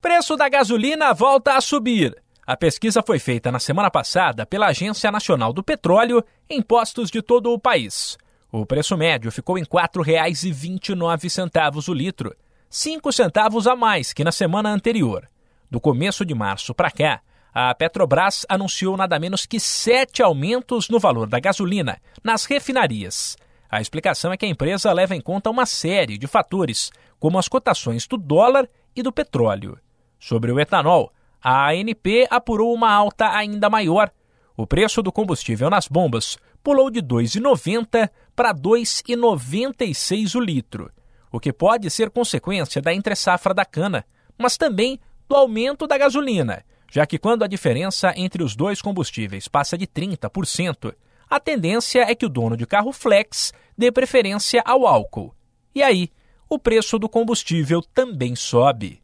Preço da gasolina volta a subir. A pesquisa foi feita na semana passada pela Agência Nacional do Petróleo em postos de todo o país. O preço médio ficou em R$ 4,29 o litro, cinco centavos a mais que na semana anterior. Do começo de março para cá, a Petrobras anunciou nada menos que sete aumentos no valor da gasolina nas refinarias. A explicação é que a empresa leva em conta uma série de fatores, como as cotações do dólar e do petróleo. Sobre o etanol, a ANP apurou uma alta ainda maior. O preço do combustível nas bombas pulou de 2,90 para 2,96 o litro, o que pode ser consequência da entre-safra da cana, mas também do aumento da gasolina, já que quando a diferença entre os dois combustíveis passa de 30%, a tendência é que o dono de carro flex dê preferência ao álcool. E aí, o preço do combustível também sobe.